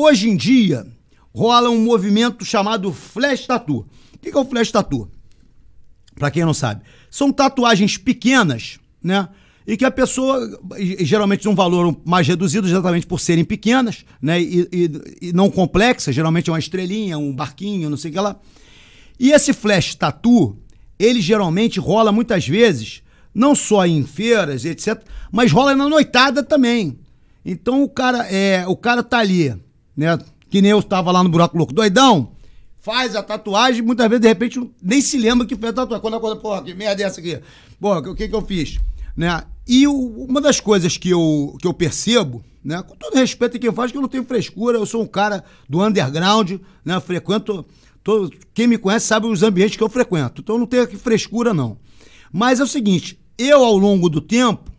Hoje em dia, rola um movimento chamado flash tattoo. O que é o flash tattoo? Para quem não sabe, são tatuagens pequenas, né? E que a pessoa geralmente tem um valor mais reduzido, exatamente por serem pequenas, né? E, e, e não complexas, geralmente é uma estrelinha, um barquinho, não sei o que lá. E esse flash tattoo, ele geralmente rola muitas vezes, não só em feiras, etc., mas rola na noitada também. Então o cara é, o cara tá ali né? Que nem eu estava lá no buraco louco, doidão, faz a tatuagem, muitas vezes, de repente, nem se lembra que fez a tatuagem. Quando acorda, porra, que merda é essa aqui? Porra, o que que eu fiz? Né? E o, uma das coisas que eu, que eu percebo, né? Com todo respeito a quem faz, que eu não tenho frescura, eu sou um cara do underground, né? Frequento... Todo, quem me conhece sabe os ambientes que eu frequento, então eu não tenho frescura, não. Mas é o seguinte, eu, ao longo do tempo,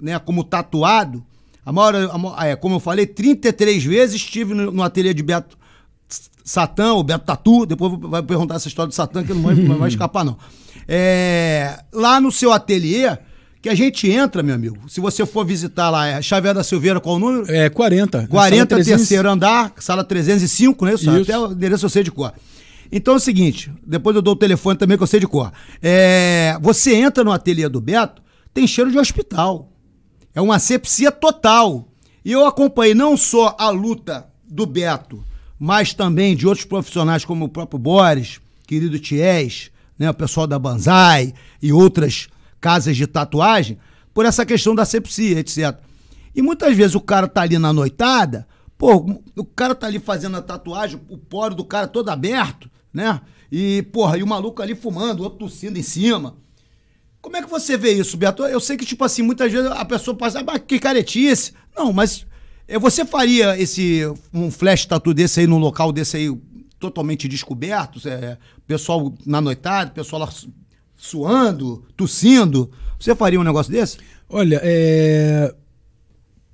né, como tatuado, a maior, a ah, é, como eu falei, 33 vezes estive no, no ateliê de Beto Satã, o Beto Tatu, depois vai perguntar essa história do Satã, que não vai, vai escapar, não. É, lá no seu ateliê, que a gente entra, meu amigo. Se você for visitar lá, é Xavier da Silveira, qual o número? É 40. 40, terceiro andar, sala 305, né? Isso. Até o endereço eu sei de cor. Então é o seguinte, depois eu dou o telefone também que eu sei de cor. É, você entra no ateliê do Beto, tem cheiro de hospital. É uma asepsia total. E eu acompanhei não só a luta do Beto, mas também de outros profissionais como o próprio Boris, querido Ties, né, o pessoal da Banzai e outras casas de tatuagem, por essa questão da sepsia, etc. E muitas vezes o cara tá ali na noitada, pô, o cara tá ali fazendo a tatuagem, o poro do cara todo aberto, né? E, porra, e o maluco ali fumando, o outro tossindo em cima. Como é que você vê isso, Beto? Eu sei que, tipo assim, muitas vezes a pessoa passa, ah, que caretice. Não, mas eh, você faria esse um flash tatu desse aí num local desse aí totalmente descoberto? É, pessoal na noitada, pessoal lá suando, tossindo. Você faria um negócio desse? Olha, é...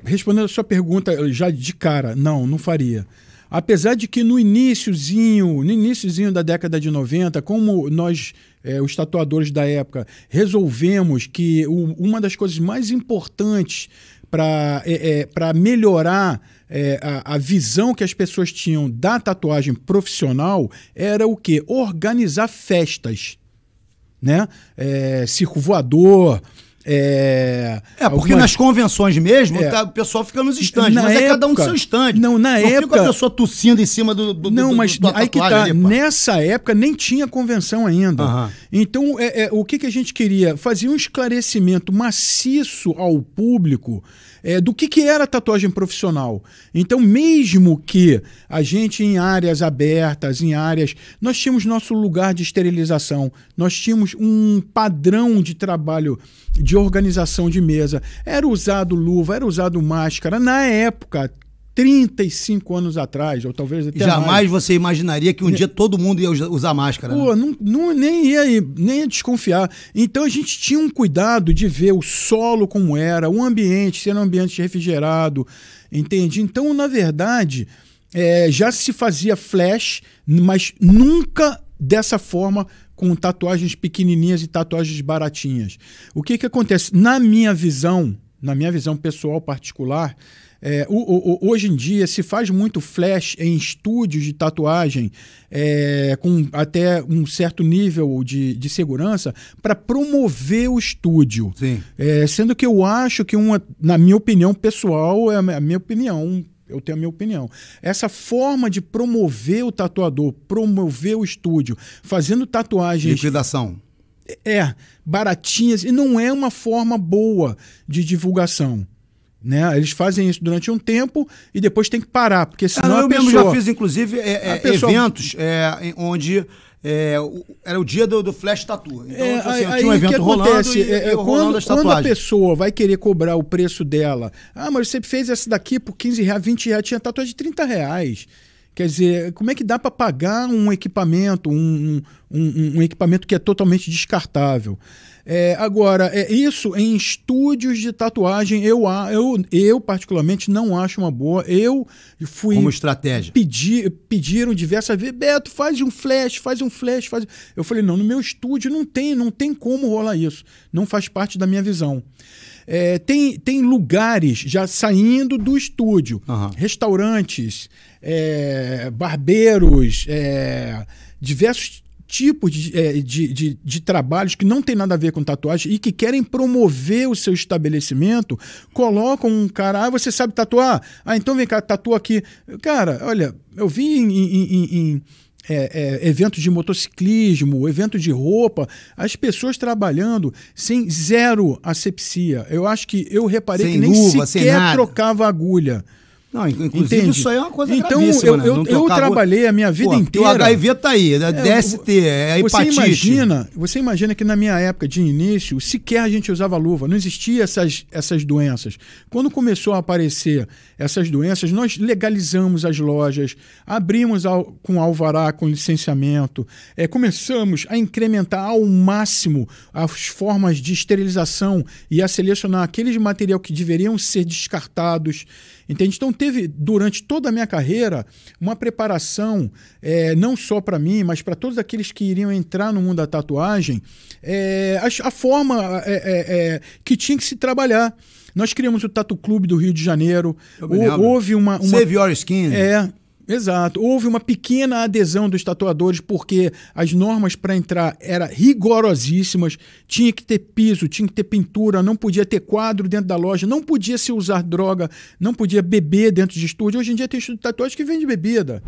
respondendo a sua pergunta já de cara, não, não faria. Apesar de que no iníciozinho, no iníciozinho da década de 90, como nós é, os tatuadores da época, resolvemos que o, uma das coisas mais importantes para é, é, melhorar é, a, a, visão que as pessoas tinham da tatuagem profissional era o que? Organizar festas. Né? É, circo voador, é, é porque algumas... nas convenções mesmo, é. tá, o pessoal fica nos estandes, mas época, é cada um seu estande. Não, na não época. a pessoa tossindo em cima do. do não, do, do, mas aí que tá. Ali, nessa época nem tinha convenção ainda. Então, é, é, o que, que a gente queria? Fazer um esclarecimento maciço ao público é, do que, que era tatuagem profissional. Então, mesmo que a gente em áreas abertas, em áreas. Nós tínhamos nosso lugar de esterilização, nós tínhamos um padrão de trabalho de organização de mesa, era usado luva, era usado máscara. Na época, 35 anos atrás, ou talvez até Jamais mais. você imaginaria que um né? dia todo mundo ia usar máscara. Né? Pô, né? não, não, nem, ia, nem ia desconfiar. Então a gente tinha um cuidado de ver o solo como era, o ambiente, se era um ambiente refrigerado, entende? Então, na verdade, é, já se fazia flash, mas nunca dessa forma com tatuagens pequenininhas e tatuagens baratinhas. O que, que acontece? Na minha visão, na minha visão pessoal particular, é, o, o, hoje em dia se faz muito flash em estúdios de tatuagem é, com até um certo nível de, de segurança para promover o estúdio. É, sendo que eu acho que, uma, na minha opinião pessoal, é a minha opinião eu tenho a minha opinião. Essa forma de promover o tatuador, promover o estúdio, fazendo tatuagens. Liquidação. É, baratinhas, e não é uma forma boa de divulgação. Né? Eles fazem isso durante um tempo e depois tem que parar, porque senão ah, eu pessoa, mesmo já fiz, inclusive, é, é, pessoa... eventos é, onde é, era o dia do, do flash tatu. Então, é, tipo assim, aí, tinha um evento rolando, é, é, e, rolando quando, quando, a pessoa vai querer cobrar o preço dela, ah, mas você fez essa daqui por 15 reais, 20 reais, tinha tatuagem de 30 reais. Quer dizer, como é que dá para pagar um equipamento, um, um, um, equipamento que é totalmente descartável? É, agora, é isso em estúdios de tatuagem, eu, eu, eu particularmente não acho uma boa. Eu fui. Como estratégia. Pedi, pediram diversas vezes, Beto, faz um flash, faz um flash, faz. Eu falei, não, no meu estúdio não tem, não tem como rolar isso. Não faz parte da minha visão. É, tem, tem lugares já saindo do estúdio, uhum. restaurantes, é, barbeiros, é, diversos tipos de, é, de, de, de, trabalhos que não tem nada a ver com tatuagem e que querem promover o seu estabelecimento, colocam um cara, ah, você sabe tatuar? Ah, então vem cá, tatua aqui. Cara, olha, eu vi em, em, em, em é, é, eventos de motociclismo, eventos de roupa, as pessoas trabalhando sem zero asepsia. Eu acho que eu reparei sem que nem luva, sequer trocava agulha. Não, inclusive Entendi. isso aí é uma coisa então, gravíssima. Então, eu, né? eu, eu trabalhei a minha vida Pô, inteira. O HIV está aí, DST, é, é, é você hepatite. Imagina, você imagina que na minha época de início, sequer a gente usava luva, não existia essas, essas doenças. Quando começou a aparecer essas doenças, nós legalizamos as lojas, abrimos ao, com alvará, com licenciamento, é, começamos a incrementar ao máximo as formas de esterilização e a selecionar aqueles material que deveriam ser descartados. Entende? Então, tem teve, durante toda a minha carreira, uma preparação, é, não só para mim, mas para todos aqueles que iriam entrar no mundo da tatuagem, é, a, a, forma é, é, é, que tinha que se trabalhar. Nós criamos o Tatu Clube do Rio de Janeiro. Houve uma, uma. Save Your Skin. É, Exato. Houve uma pequena adesão dos tatuadores porque as normas para entrar eram rigorosíssimas. Tinha que ter piso, tinha que ter pintura, não podia ter quadro dentro da loja, não podia se usar droga, não podia beber dentro de estúdio. Hoje em dia tem estúdio de tatuagem que vende bebida.